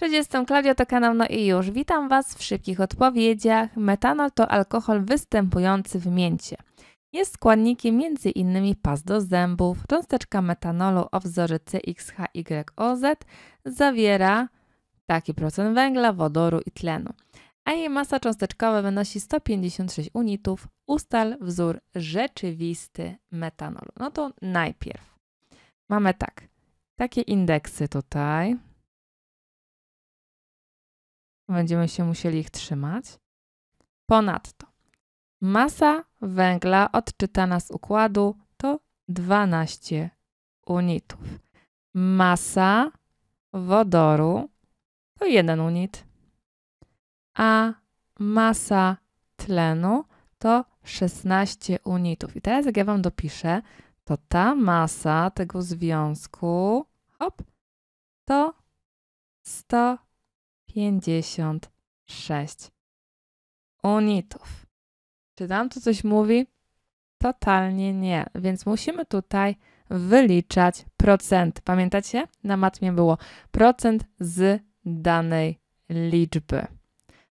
Cześć, jestem Klaudia, to kanał No i już. Witam Was w szybkich odpowiedziach. Metanol to alkohol występujący w mięcie. Jest składnikiem m.in. pas do zębów. Cząsteczka metanolu o wzorze CXHYOZ zawiera taki procent węgla, wodoru i tlenu, a jej masa cząsteczkowa wynosi 156 unitów. Ustal wzór rzeczywisty metanolu. No to najpierw mamy tak, takie indeksy tutaj Będziemy się musieli ich trzymać. Ponadto masa węgla odczytana z układu to 12 unitów. Masa wodoru to 1 unit, a masa tlenu to 16 unitów. I teraz jak ja Wam dopiszę, to ta masa tego związku, hop, to 100 56 unitów. Czy nam to coś mówi? Totalnie nie, więc musimy tutaj wyliczać procent. Pamiętacie? Na matmie było procent z danej liczby.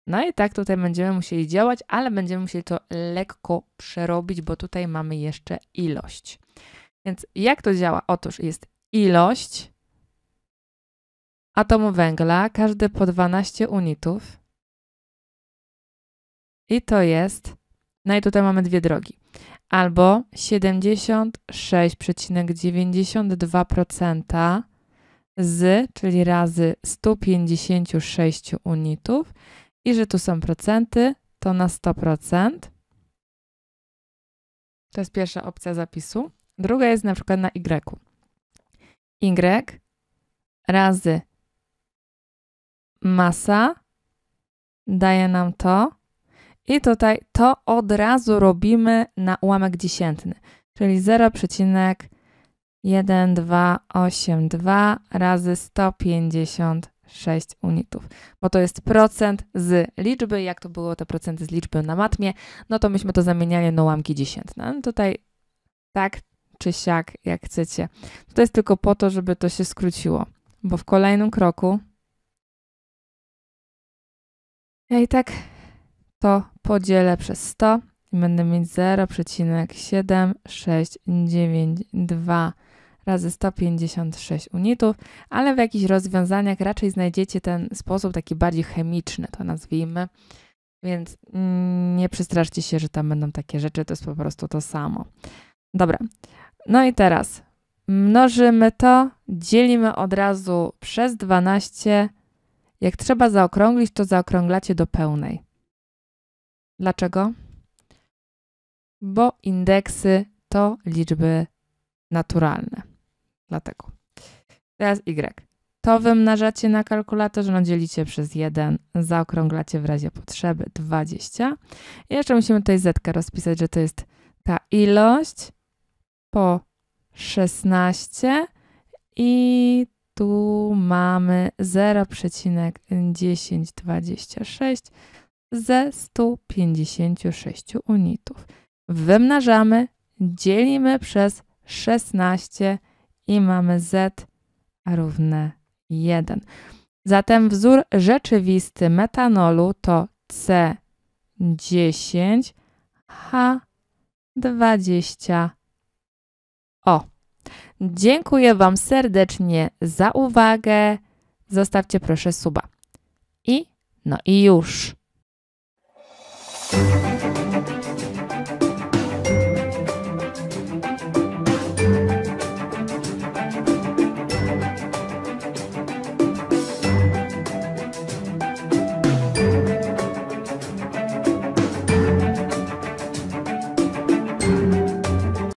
No i tak tutaj będziemy musieli działać, ale będziemy musieli to lekko przerobić, bo tutaj mamy jeszcze ilość. Więc jak to działa? Otóż jest ilość atom węgla, każdy po 12 unitów. I to jest, no i tutaj mamy dwie drogi, albo 76,92% z, czyli razy 156 unitów i że tu są procenty, to na 100%. To jest pierwsza opcja zapisu. Druga jest na przykład na y. y razy masa daje nam to. I tutaj to od razu robimy na ułamek dziesiętny, czyli 0,1282 razy 156 unitów, bo to jest procent z liczby. Jak to było te procenty z liczby na matmie, no to myśmy to zamieniali na ułamki dziesiętne. No tutaj tak czy siak, jak chcecie. To jest tylko po to, żeby to się skróciło, bo w kolejnym kroku ja i tak to podzielę przez 100 i będę mieć 0,7692 razy 156 unitów, ale w jakichś rozwiązaniach raczej znajdziecie ten sposób taki bardziej chemiczny, to nazwijmy. Więc nie przestraszcie się, że tam będą takie rzeczy, to jest po prostu to samo. Dobra, no i teraz mnożymy to, dzielimy od razu przez 12 jak trzeba zaokrąglić, to zaokrąglacie do pełnej. Dlaczego? Bo indeksy to liczby naturalne. Dlatego. Teraz y. To wymnażacie na kalkulatorze, no dzielicie przez 1, zaokrąglacie w razie potrzeby 20. I jeszcze musimy tutaj zetkę rozpisać, że to jest ta ilość po 16 i tu mamy 0,1026 ze 156 unitów. Wymnażamy, dzielimy przez 16 i mamy z równe 1. Zatem wzór rzeczywisty metanolu to C10H20O. Dziękuję Wam serdecznie za uwagę. Zostawcie proszę suba. I no i już.